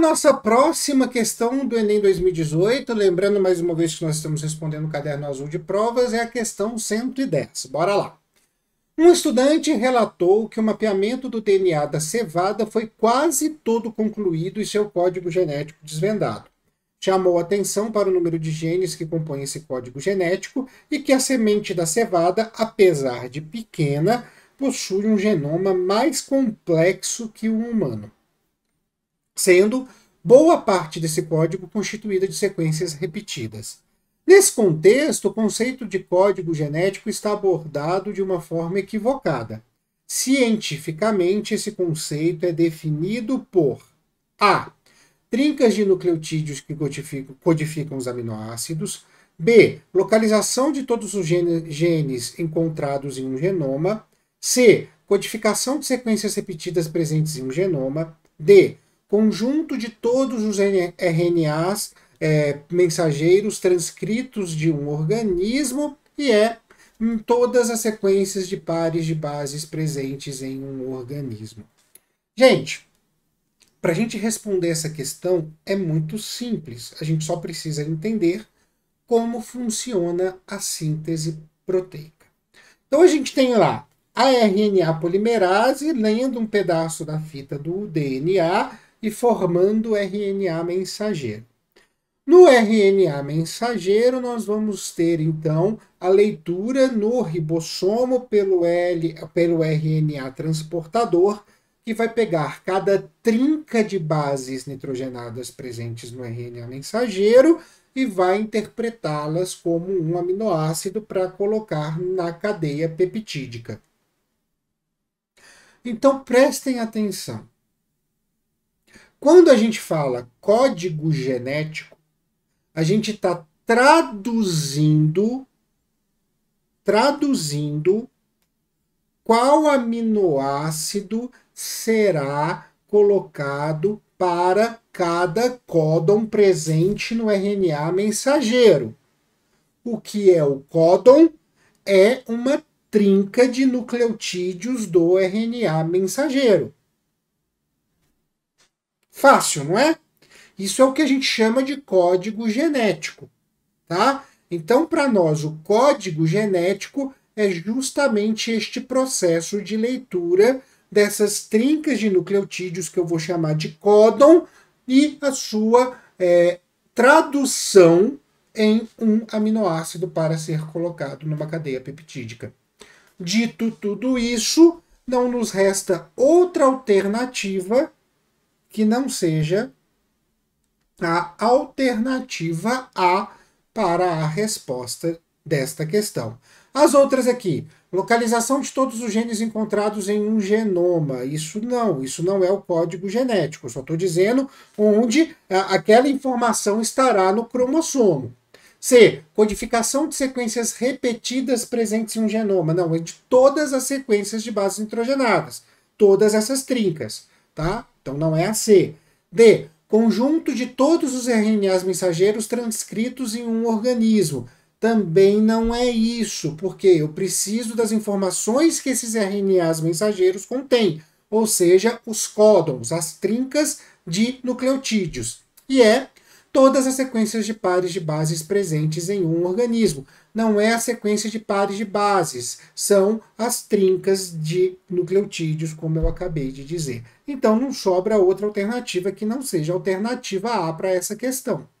nossa próxima questão do Enem 2018, lembrando mais uma vez que nós estamos respondendo o caderno azul de provas, é a questão 110. Bora lá. Um estudante relatou que o mapeamento do DNA da cevada foi quase todo concluído e seu código genético desvendado. Chamou atenção para o número de genes que compõem esse código genético e que a semente da cevada, apesar de pequena, possui um genoma mais complexo que o humano sendo boa parte desse código constituída de sequências repetidas. Nesse contexto, o conceito de código genético está abordado de uma forma equivocada. Cientificamente, esse conceito é definido por A. Trincas de nucleotídeos que codificam os aminoácidos. B. Localização de todos os genes encontrados em um genoma. C. Codificação de sequências repetidas presentes em um genoma. D conjunto de todos os RNAs é, mensageiros transcritos de um organismo e é em hum, todas as sequências de pares de bases presentes em um organismo. Gente, para a gente responder essa questão é muito simples. A gente só precisa entender como funciona a síntese proteica. Então a gente tem lá a RNA polimerase lendo um pedaço da fita do DNA e formando RNA mensageiro. No RNA mensageiro, nós vamos ter então a leitura no ribossomo pelo, L, pelo RNA transportador, que vai pegar cada trinca de bases nitrogenadas presentes no RNA mensageiro e vai interpretá-las como um aminoácido para colocar na cadeia peptídica. Então prestem atenção. Quando a gente fala código genético, a gente está traduzindo, traduzindo qual aminoácido será colocado para cada códon presente no RNA mensageiro. O que é o códon? É uma trinca de nucleotídeos do RNA mensageiro. Fácil, não é? Isso é o que a gente chama de código genético, tá? Então, para nós, o código genético é justamente este processo de leitura dessas trincas de nucleotídeos que eu vou chamar de códon e a sua é, tradução em um aminoácido para ser colocado numa cadeia peptídica. Dito tudo isso, não nos resta outra alternativa que não seja a alternativa A para a resposta desta questão. As outras aqui, localização de todos os genes encontrados em um genoma. Isso não, isso não é o código genético. só estou dizendo onde é, aquela informação estará no cromossomo. C. Codificação de sequências repetidas presentes em um genoma. Não, é de todas as sequências de bases nitrogenadas. Todas essas trincas, tá? Então não é a C. D. Conjunto de todos os RNAs mensageiros transcritos em um organismo. Também não é isso, porque eu preciso das informações que esses RNAs mensageiros contêm, ou seja, os códons, as trincas de nucleotídeos. E é todas as sequências de pares de bases presentes em um organismo. Não é a sequência de pares de bases, são as trincas de nucleotídeos, como eu acabei de dizer. Então não sobra outra alternativa que não seja alternativa A para essa questão.